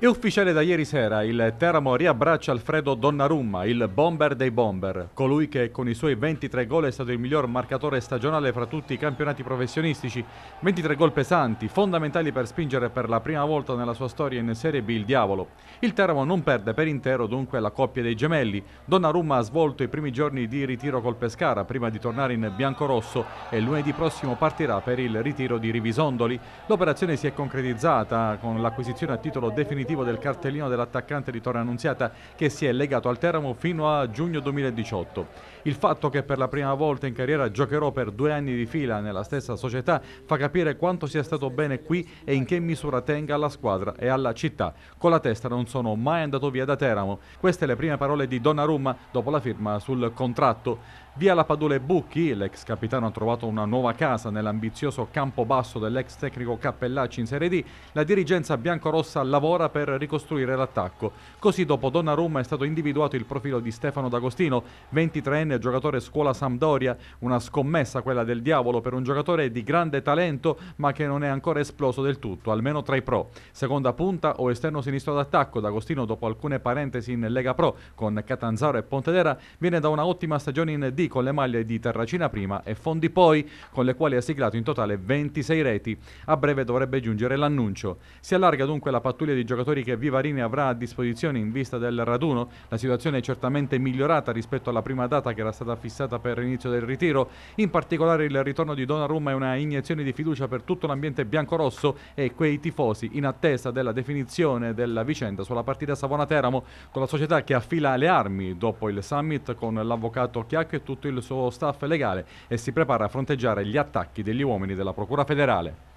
È ufficiale da ieri sera, il Teramo riabbraccia Alfredo Donnarumma, il bomber dei bomber, colui che con i suoi 23 gol è stato il miglior marcatore stagionale fra tutti i campionati professionistici, 23 gol pesanti, fondamentali per spingere per la prima volta nella sua storia in Serie B il diavolo. Il Teramo non perde per intero dunque la coppia dei gemelli, Donnarumma ha svolto i primi giorni di ritiro col Pescara prima di tornare in biancorosso e lunedì prossimo partirà per il ritiro di Rivisondoli. L'operazione si è concretizzata con l'acquisizione a titolo definitivo definitivo del cartellino dell'attaccante di Torre Annunziata che si è legato al Teramo fino a giugno 2018. Il fatto che per la prima volta in carriera giocherò per due anni di fila nella stessa società fa capire quanto sia stato bene qui e in che misura tenga alla squadra e alla città. Con la testa non sono mai andato via da Teramo. Queste le prime parole di Donnarumma dopo la firma sul contratto. Via la Padule Bucchi, l'ex capitano ha trovato una nuova casa nell'ambizioso campo basso dell'ex tecnico Cappellacci in Serie D. La dirigenza biancorossa lavora per per ricostruire l'attacco. Così dopo Donnarumma è stato individuato il profilo di Stefano D'Agostino, 23enne giocatore scuola Sampdoria, una scommessa quella del diavolo per un giocatore di grande talento ma che non è ancora esploso del tutto, almeno tra i pro. Seconda punta o esterno sinistro d'attacco, D'Agostino dopo alcune parentesi in Lega Pro con Catanzaro e Pontedera viene da una ottima stagione in D con le maglie di Terracina prima e Fondi poi, con le quali ha siglato in totale 26 reti. A breve dovrebbe giungere l'annuncio. Si allarga dunque la pattuglia di giocatori giocatori che Vivarini avrà a disposizione in vista del raduno. La situazione è certamente migliorata rispetto alla prima data che era stata fissata per l'inizio del ritiro. In particolare il ritorno di Donnarumma è una iniezione di fiducia per tutto l'ambiente biancorosso e quei tifosi in attesa della definizione della vicenda sulla partita Savona-Teramo con la società che affila le armi dopo il summit con l'avvocato Chiacchio e tutto il suo staff legale e si prepara a fronteggiare gli attacchi degli uomini della Procura federale.